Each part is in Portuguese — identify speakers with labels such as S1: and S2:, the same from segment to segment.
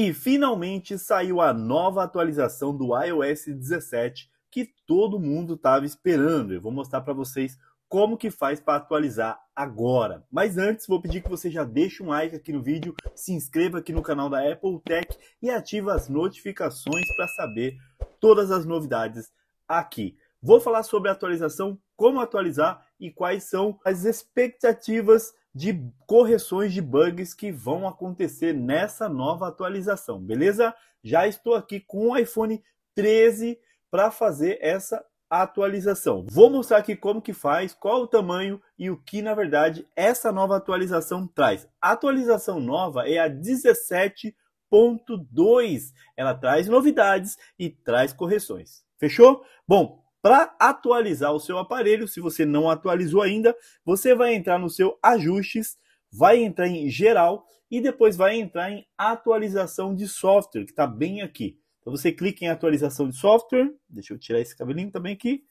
S1: E finalmente saiu a nova atualização do iOS 17 que todo mundo estava esperando. Eu vou mostrar para vocês como que faz para atualizar agora. Mas antes, vou pedir que você já deixe um like aqui no vídeo, se inscreva aqui no canal da Apple Tech e ative as notificações para saber todas as novidades aqui. Vou falar sobre a atualização, como atualizar e quais são as expectativas de correções de bugs que vão acontecer nessa nova atualização, beleza? Já estou aqui com o iPhone 13 para fazer essa atualização. Vou mostrar aqui como que faz, qual o tamanho e o que na verdade essa nova atualização traz. A atualização nova é a 17.2. Ela traz novidades e traz correções. Fechou? Bom, para atualizar o seu aparelho. Se você não atualizou ainda, você vai entrar no seu ajustes, vai entrar em geral e depois vai entrar em atualização de software, que está bem aqui. Então você clica em atualização de software, deixa eu tirar esse cabelinho também aqui.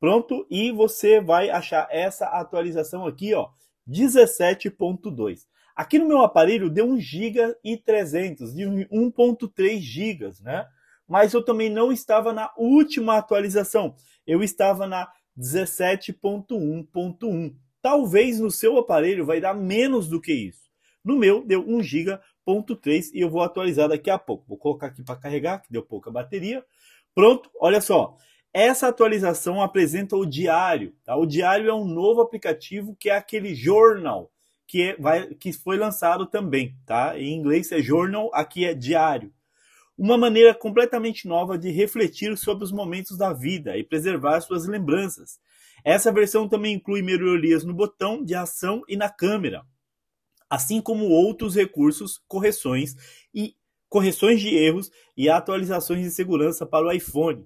S1: Pronto, e você vai achar essa atualização aqui, ó, 17.2. Aqui no meu aparelho deu 1 GB e 300, de 1.3 GB, né? mas eu também não estava na última atualização. Eu estava na 17.1.1. Talvez no seu aparelho vai dar menos do que isso. No meu deu 1 GB.3 e eu vou atualizar daqui a pouco. Vou colocar aqui para carregar, que deu pouca bateria. Pronto, olha só. Essa atualização apresenta o Diário. Tá? O Diário é um novo aplicativo que é aquele jornal que, é, vai, que foi lançado também. Tá? Em inglês é Journal, aqui é diário uma maneira completamente nova de refletir sobre os momentos da vida e preservar suas lembranças. Essa versão também inclui melhorias no botão de ação e na câmera, assim como outros recursos, correções e correções de erros e atualizações de segurança para o iPhone.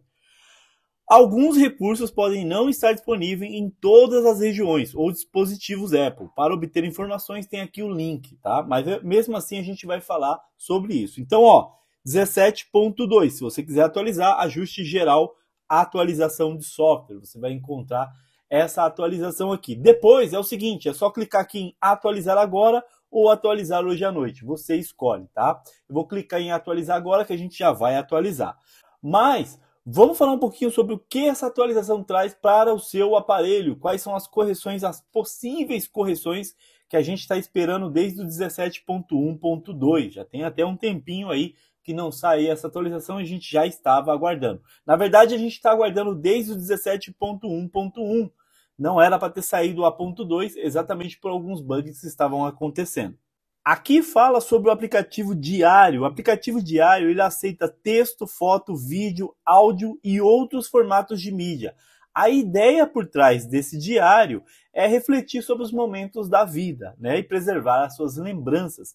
S1: Alguns recursos podem não estar disponíveis em todas as regiões ou dispositivos Apple. Para obter informações tem aqui o link, tá? Mas é, mesmo assim a gente vai falar sobre isso. Então, ó, 17.2. Se você quiser atualizar, ajuste geral, atualização de software. Você vai encontrar essa atualização aqui. Depois é o seguinte, é só clicar aqui em atualizar agora ou atualizar hoje à noite. Você escolhe, tá? Eu vou clicar em atualizar agora que a gente já vai atualizar. Mas vamos falar um pouquinho sobre o que essa atualização traz para o seu aparelho, quais são as correções, as possíveis correções que a gente está esperando desde o 17.1.2. Já tem até um tempinho aí que não sair essa atualização, a gente já estava aguardando. Na verdade, a gente está aguardando desde o 17.1.1. Não era para ter saído a ponto 2, exatamente por alguns bugs que estavam acontecendo. Aqui fala sobre o aplicativo diário. O aplicativo diário ele aceita texto, foto, vídeo, áudio e outros formatos de mídia. A ideia por trás desse diário é refletir sobre os momentos da vida né, e preservar as suas lembranças.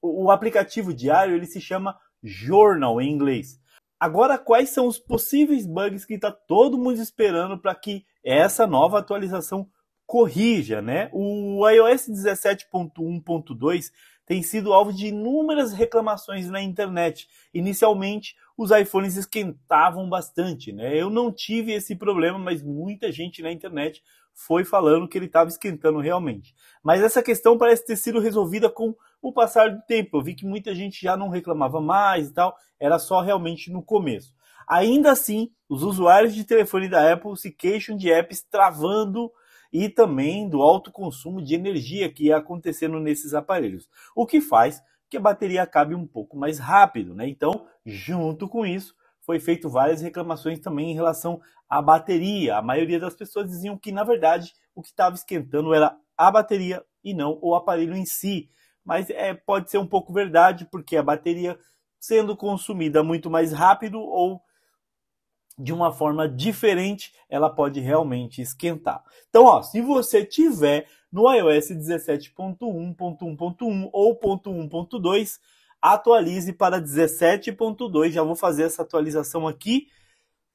S1: O, o aplicativo diário ele se chama Journal em inglês. Agora, quais são os possíveis bugs que está todo mundo esperando para que essa nova atualização corrija, né? O iOS 17.1.2 tem sido alvo de inúmeras reclamações na internet. Inicialmente, os iPhones esquentavam bastante, né? Eu não tive esse problema, mas muita gente na internet foi falando que ele estava esquentando realmente. Mas essa questão parece ter sido resolvida com o passar do tempo. Eu vi que muita gente já não reclamava mais e tal, era só realmente no começo. Ainda assim, os usuários de telefone da Apple se queixam de apps travando e também do alto consumo de energia que ia acontecendo nesses aparelhos, o que faz que a bateria acabe um pouco mais rápido, né? Então, junto com isso, foi feito várias reclamações também em relação à bateria. A maioria das pessoas diziam que, na verdade, o que estava esquentando era a bateria e não o aparelho em si. Mas é, pode ser um pouco verdade, porque a bateria sendo consumida muito mais rápido ou de uma forma diferente, ela pode realmente esquentar. Então, ó, se você tiver no iOS 17.1.1.1 ou .1.2, atualize para 17.2. Já vou fazer essa atualização aqui.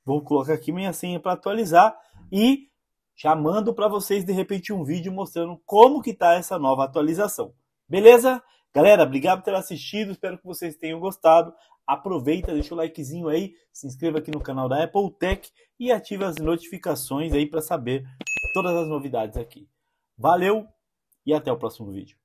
S1: Vou colocar aqui minha senha para atualizar e já mando para vocês de repente um vídeo mostrando como que tá essa nova atualização. Beleza? Galera, obrigado por ter assistido, espero que vocês tenham gostado. Aproveita, deixa o likezinho aí, se inscreva aqui no canal da Apple Tech e ative as notificações aí para saber todas as novidades aqui. Valeu e até o próximo vídeo.